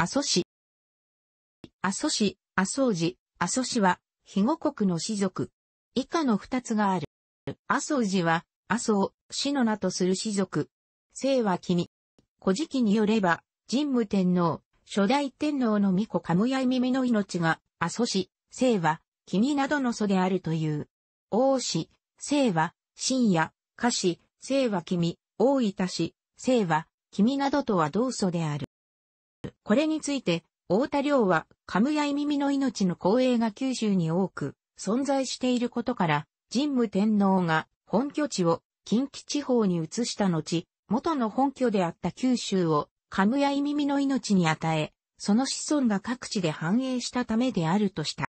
阿蘇市。阿蘇市、阿蘇寺、阿蘇市は、肥後国の氏族。以下の二つがある。阿蘇寺は、阿蘇氏の名とする氏族。姓は君。古事記によれば、神武天皇、初代天皇の御子カムヤイミミの命が、阿蘇市、姓は、君などの祖であるという。王氏、姓は、深夜、歌詞、姓は君、大分氏、姓は、君などとは同祖である。これについて、太田良は、カムヤイ耳の命の光栄が九州に多く存在していることから、神武天皇が本拠地を近畿地方に移した後、元の本拠であった九州をカムヤイ耳の命に与え、その子孫が各地で繁栄したためであるとした。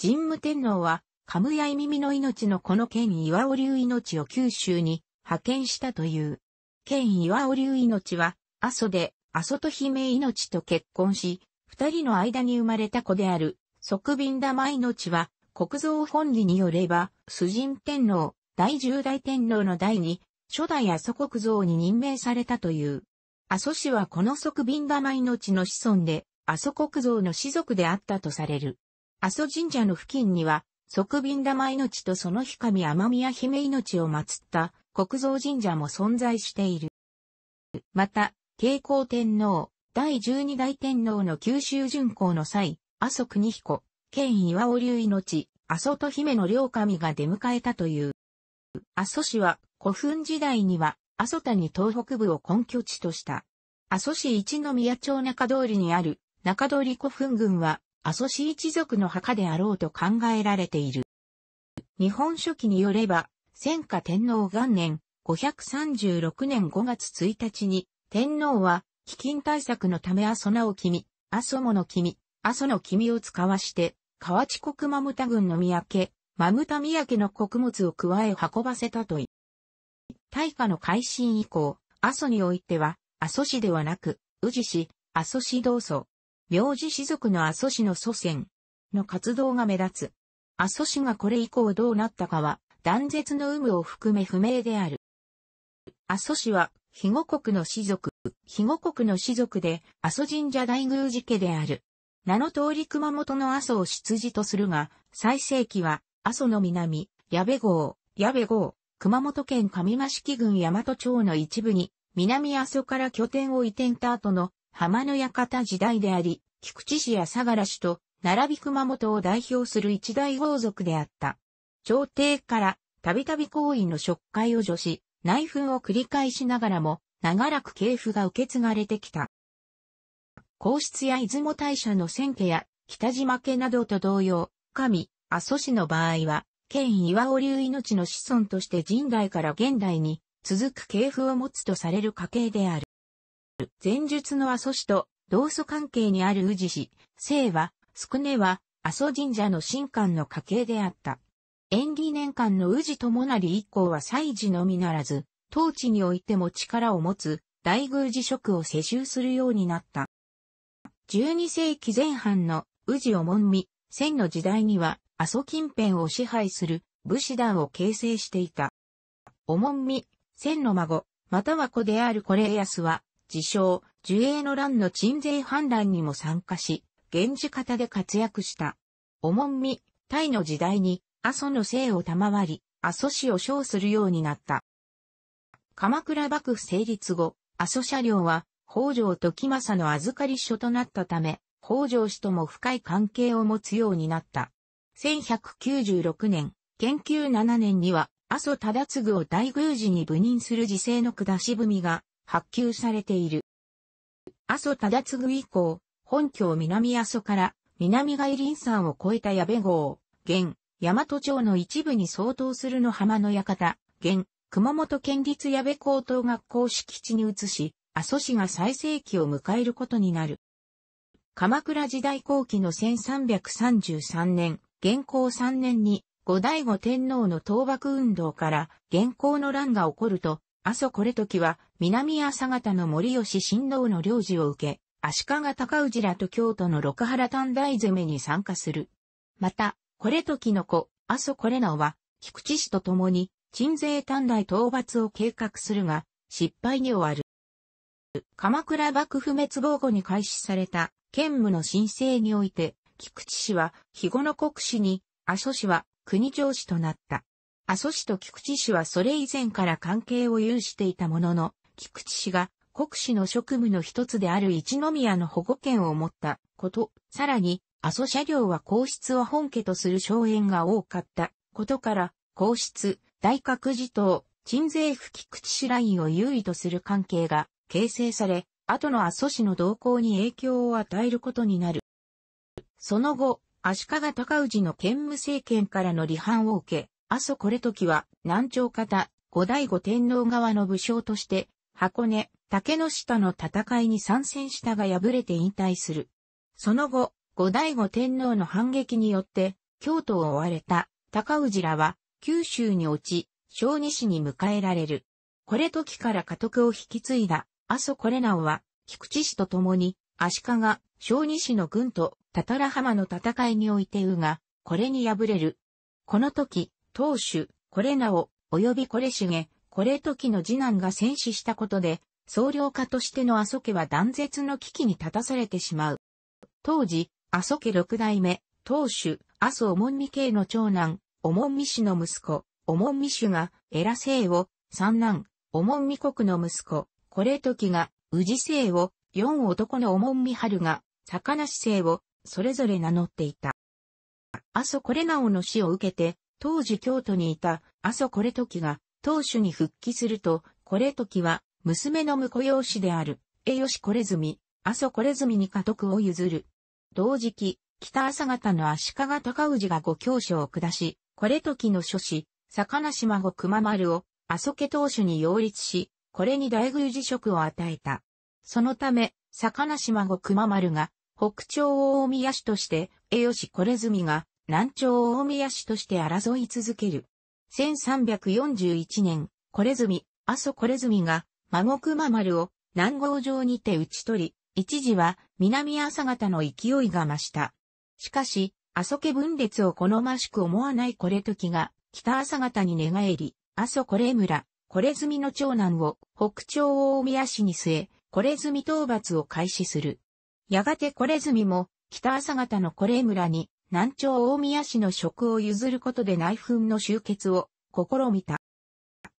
神武天皇は、カムヤイ耳の命のこの県岩尾流命を九州に派遣したという。県岩尾流命は、阿蘇で阿蘇と姫命と結婚し、二人の間に生まれた子である、側便玉命は、国蔵本理によれば、崇神天皇、第十代天皇の第二、初代阿蘇国蔵に任命されたという。阿蘇氏はこの側便玉命の子孫で、阿蘇国蔵の氏族であったとされる。阿蘇神社の付近には、側便玉命とその日神天宮姫命を祀った国蔵神社も存在している。また、慶光天皇、第12代天皇の九州巡行の際、阿蘇国彦、県岩尾流命、阿蘇と姫の両神が出迎えたという。阿蘇市は古墳時代には阿蘇谷東北部を根拠地とした。阿蘇市一宮町中通りにある中通り古墳群は阿蘇市一族の墓であろうと考えられている。日本書紀によれば、戦火天皇元年536年5月1日に天皇は、飢饉対策のため阿蘇名を君、阿蘇もの君、阿蘇の君を使わして、河内国マムタ軍の三宅、マムタ三宅の穀物を加え運ばせたとい。大化の改新以降、阿蘇においては、阿蘇市ではなく、宇治市、阿蘇市道祖、明字氏族の阿蘇市の祖先の活動が目立つ。阿蘇市がこれ以降どうなったかは、断絶の有無を含め不明である。阿蘇市は肥後国の士族、肥後国の士族で、阿蘇神社大宮寺家である。名の通り熊本の阿蘇を出自とするが、最盛期は、阿蘇の南、矢部郷、矢部郷、熊本県上益城郡大和町の一部に、南阿蘇から拠点を移転た後の浜の館時代であり、菊池市や相良市と、並び熊本を代表する一大豪族であった。朝廷から、たびたび行為の職会を除し、内紛を繰り返しながらも、長らく系譜が受け継がれてきた。皇室や出雲大社の千家や北島家などと同様、神、阿蘇氏の場合は、県岩尾流命の子孫として神代から現代に続く系譜を持つとされる家系である。前述の阿蘇氏と同祖関係にある宇治氏、姓は、宿根は、阿蘇神社の神官の家系であった。演技年間の宇治智成一行は祭事のみならず、当地においても力を持つ大宮寺職を世襲するようになった。12世紀前半の宇治おもんみ、千の時代には阿蘇近辺を支配する武士団を形成していた。おもんみ、千の孫、または子であるこれ康は、自称、樹栄の乱の鎮税反乱にも参加し、源氏方で活躍した。おんみ、タイの時代に、阿蘇の姓を賜り、阿蘇氏を称するようになった。鎌倉幕府成立後、阿蘇車両は、北条時政の預かり所となったため、北条氏とも深い関係を持つようになった。1196年、研究7年には、阿蘇忠次を大宮寺に部任する時世の下しみが発給されている。阿蘇忠次以降、本郷南阿蘇から南外林山を越えた矢部号、現、大和町の一部に相当するの浜の館、現、熊本県立矢部高等学校敷地に移し、阿蘇市が最盛期を迎えることになる。鎌倉時代後期の1333年、元寇3年に、後醍醐天皇の倒幕運動から、元寇の乱が起こると、阿蘇これ時は、南朝方の森吉新郎の領事を受け、足利高氏らと京都の六原短大攻めに参加する。また、これときのこ、阿蘇これなは、菊池氏と共に、鎮西短大討伐を計画するが、失敗に終わる。鎌倉幕府滅亡後に開始された、兼務の申請において、菊池氏は、肥後の国氏に、阿蘇氏は、国上氏となった。阿蘇氏と菊池氏はそれ以前から関係を有していたものの、菊池氏が国氏の職務の一つである一宮の保護権を持ったこと、さらに阿蘇車両は皇室を本家とする荘園が多かったことから、皇室、大覚寺等、鎮西府菊池市ラインを優位とする関係が形成され、後の阿蘇市の動向に影響を与えることになる。その後、足利高氏の兼務政権からの離反を受け、阿蘇これ時は南朝方、後醍醐天皇側の武将として、箱根、竹の下の戦いに参戦したが敗れて引退する。その後、後醍醐天皇の反撃によって、京都を追われた高氏らは、九州に落ち、小二市に迎えられる。これ時から家督を引き継いだ、阿蘇これなおは、菊池氏と共に、足利、小二市の軍と、たたら浜の戦いにおいてうが、これに敗れる。この時、当主、これなお、及びこれしげ、これ時の次男が戦死したことで、総領家としての阿蘇家は断絶の危機に立たされてしまう。当時、阿蘇家六代目、当主、阿蘇おもんみ家の長男、おもんみ氏の息子、おもんみ氏が、エラ姓を、三男、おもんみ国の息子、これ時が、宇治姓を、四男のおもんみ春が、高梨姓を、それぞれ名乗っていた。阿蘇これなおの死を受けて、当時京都にいた阿蘇これ時が、当主に復帰すると、これ時は、娘の婿養子である、栄吉これずみ、阿蘇これずみに家督を譲る。同時期、北朝方の足利尊氏がご教書を下し、これ時の諸子、魚島後熊丸を、阿蘇家当主に擁立し、これに大宮寺職を与えた。そのため、魚島後熊丸が、北朝大宮市として、栄吉これ住が、南朝大宮市として争い続ける。1341年、これ阿蘇これが、孫熊丸を、南郷城にて討ち取り、一時は南朝方の勢いが増した。しかし、阿蘇家分裂を好ましく思わないこれ時が、北朝方に寝返り、阿蘇これ村、これ住の長男を北朝大宮市に据え、これ住討伐を開始する。やがてこれ住も、北朝方のこれ村に、南朝大宮市の職を譲ることで内紛の終結を試みた。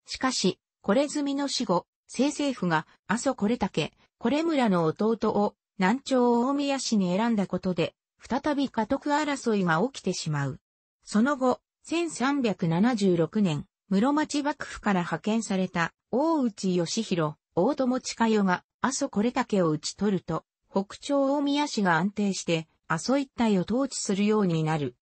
しかし、これ住の死後、清政府が阿蘇これ竹、これ村の弟を南朝大宮市に選んだことで、再び家督争いが起きてしまう。その後、1376年、室町幕府から派遣された大内義弘、大友近代が阿蘇これだけを討ち取ると、北朝大宮市が安定して、阿蘇一帯を統治するようになる。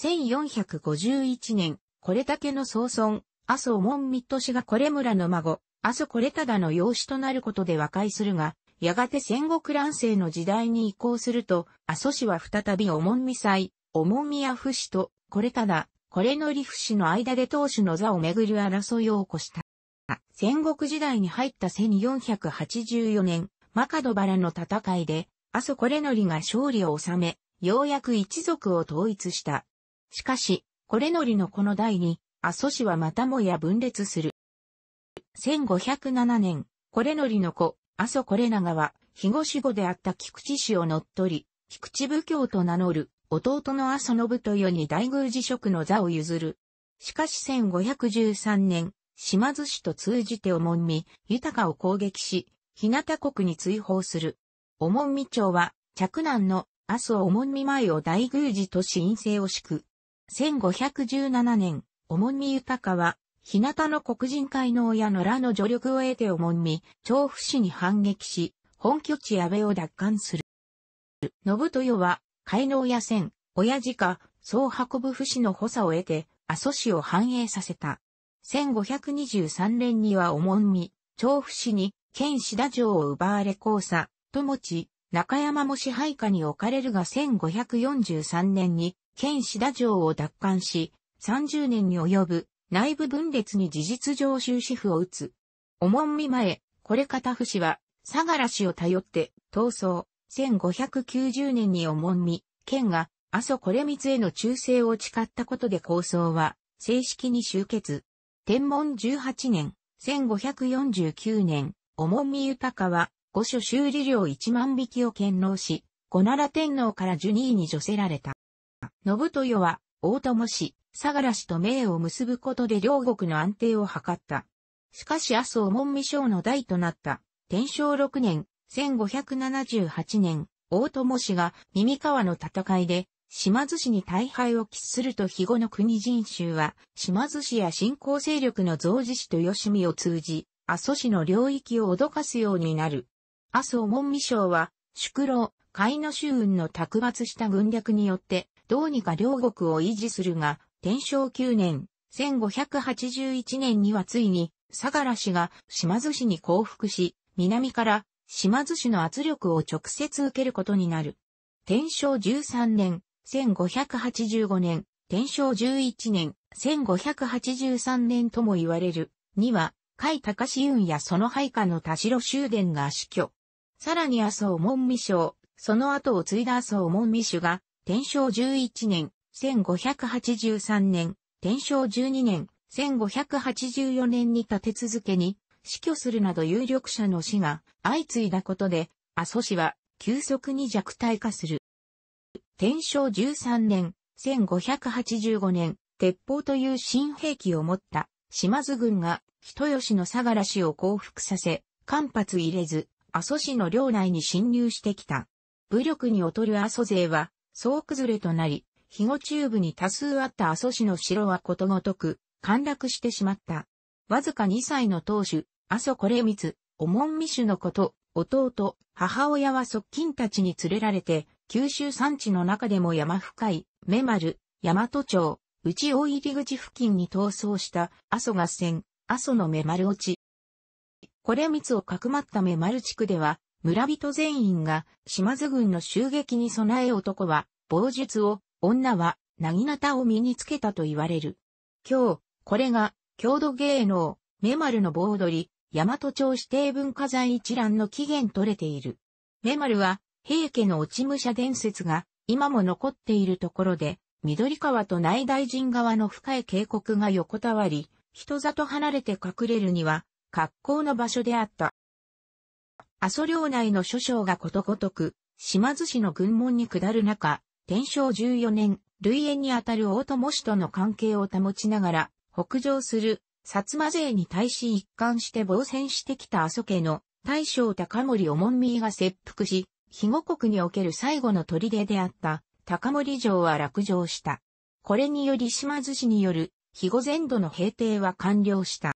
1451年、これだけの総村、阿蘇門三戸氏がこれ村の孫、阿蘇これただの養子となることで和解するが、やがて戦国乱世の時代に移行すると、阿蘇氏は再び重み祭、重宮不死と、これただ、これの理不死の間で当主の座をめぐる争いを起こした。戦国時代に入った1484年、マカドバラの戦いで、阿蘇これのりが勝利を収め、ようやく一族を統一した。しかし、これのりのこの代に、阿蘇氏はまたもや分裂する。1507年、これのりの子、阿蘇これ長は、肥後守護であった菊池氏を乗っ取り、菊池武教と名乗る、弟の阿蘇信豊に大宮寺職の座を譲る。しかし1513年、島津氏と通じておもんみ、豊を攻撃し、日向国に追放する。おもんみ町は、嫡男の阿蘇おもんみ前を大宮寺と申請を敷く。1517年、おもんみ豊は、日向の黒人会の親のらの助力を得て重み、調布市に反撃し、本拠地安倍を奪還する。信豊は、海の親戦、親鹿、総運ぶ不死の補佐を得て、阿蘇市を繁栄させた。1523年には重み、調布市に、県志田城を奪われ交差、と持ち、中山も支配下に置かれるが1543年に、県志田城を奪還し、30年に及ぶ内部分裂に事実上終止符を打つ。おもんみ前、これ片伏は、相良氏を頼って、逃走。1590年におもんみ、県が、阿蘇これ光への忠誠を誓ったことで構想は、正式に終結。天文18年、1549年、おもんみ豊は、御所修理料1万匹を献納し、小奈良天皇からジュニーに除せられた。信豊は、大友氏、相良氏と名を結ぶことで両国の安定を図った。しかし麻生門美省の代となった、天正6年、1578年、大友氏が耳川の戦いで、島津氏に大敗を喫すると日後の国人衆は、島津氏や新興勢力の増治氏と吉見を通じ、阿蘇氏の領域を脅かすようになる。阿蘇門美省は、宿老、海の衆雲の卓抜した軍略によって、どうにか両国を維持するが、天正9年、1581年にはついに、相良氏が島津氏に降伏し、南から島津氏の圧力を直接受けることになる。天正13年、1585年、天正11年、1583年とも言われる、には、海高志雲やその配下の田代修殿が死去。さらに麻生門美将、その後を継いだ麻生門美主が、天正11年、1583年、天正12年、1584年に立て続けに死去するなど有力者の死が相次いだことで、阿蘇市は急速に弱体化する。天正13年、1585年、鉄砲という新兵器を持った島津軍が人吉の相良氏を降伏させ、間髪入れず、阿蘇市の領内に侵入してきた。武力に劣る阿蘇勢は、総崩れとなり、肥後中部に多数あった阿蘇市の城はことごとく、陥落してしまった。わずか2歳の当主、阿蘇これみおもんみしゅのこと、弟、母親は側近たちに連れられて、九州山地の中でも山深い、目丸、大和町、内大入り口付近に逃走した阿蘇合戦、阿蘇の目丸落ち。これみをかくまった目丸地区では、村人全員が島津軍の襲撃に備え男は、棒術を、女は、なぎなたを身につけたと言われる。今日、これが、郷土芸能、メマルの棒踊り、大和町指定文化財一覧の起源取れている。メマルは、平家の落ち武者伝説が、今も残っているところで、緑川と内大臣側の深い渓谷が横たわり、人里離れて隠れるには、格好の場所であった。阿蘇領内の諸将がことごとく、島津市の軍門に下る中、天正14年、類縁にあたる大友氏との関係を保ちながら、北上する、薩摩勢に対し一貫して防戦してきた阿蘇家の大将高森おもんみが切腹し、肥後国における最後の砦であった高森城は落城した。これにより島津氏による肥後全土の平定は完了した。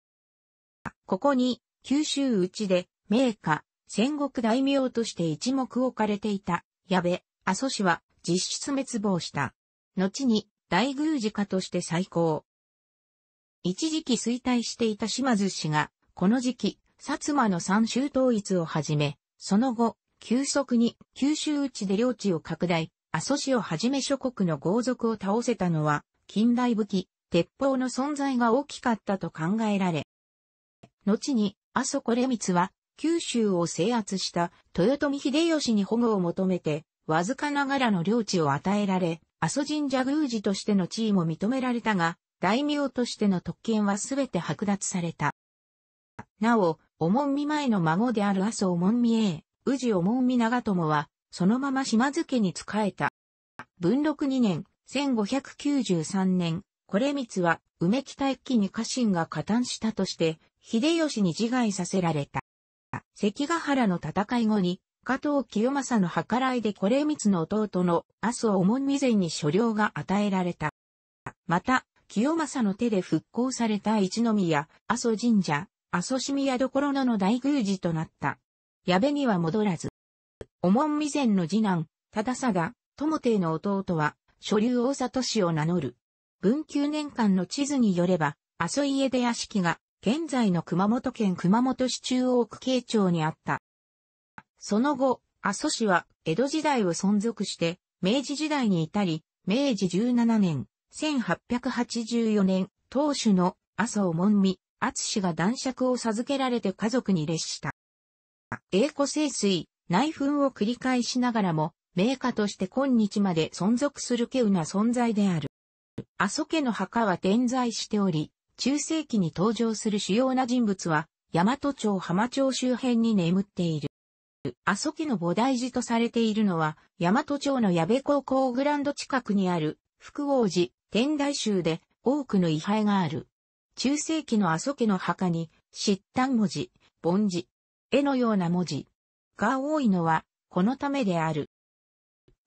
ここに九州内で名家、戦国大名として一目置かれていた矢部、阿蘇氏は実質滅亡した。後に大宮寺家として再興。一時期衰退していた島津氏が、この時期、薩摩の三州統一をはじめ、その後、急速に九州内で領地を拡大、阿蘇市をはじめ諸国の豪族を倒せたのは、近代武器、鉄砲の存在が大きかったと考えられ、後に阿蘇これ光は、九州を制圧した豊臣秀吉に保護を求めて、わずかながらの領地を与えられ、阿蘇神社宮司としての地位も認められたが、大名としての特権はすべて剥奪された。なお、おもんみ前の孫である阿蘇おもんみ英、宇治おもんみ長友は、そのまま島津家に仕えた。文禄2年、1593年、これ光は、梅北一揆に家臣が加担したとして、秀吉に自害させられた。関ヶ原の戦い後に、加藤清正の計らいでこれ光の弟の麻生おもん前に所領が与えられた。また、清正の手で復興された一宮、阿蘇神社、阿蘇市宮所の大宮寺となった。矢部には戻らず。おもん前の次男、忠貞、友帝の弟は、所流大里氏を名乗る。文久年間の地図によれば、阿蘇家出屋敷が、現在の熊本県熊本市中央区慶町にあった。その後、阿蘇市は江戸時代を存続して明治時代に至り、明治17年、1884年、当主の阿蘇門美、厚氏が男爵を授けられて家族に列した。栄枯盛水、内紛を繰り返しながらも、名家として今日まで存続する稀有な存在である。阿蘇家の墓は点在しており、中世紀に登場する主要な人物は、大和町浜町周辺に眠っている。阿蘇家の菩提寺とされているのは、大和町の矢部高校グランド近くにある、福王寺、天台宗で、多くの位牌がある。中世紀の阿蘇家の墓に、漆炭文字、盆字、絵のような文字、が多いのは、このためである。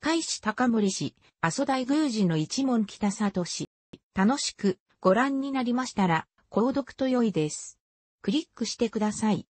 海市高森市、阿蘇大宮寺の一門北里市。楽しくご覧になりましたら、購読と良いです。クリックしてください。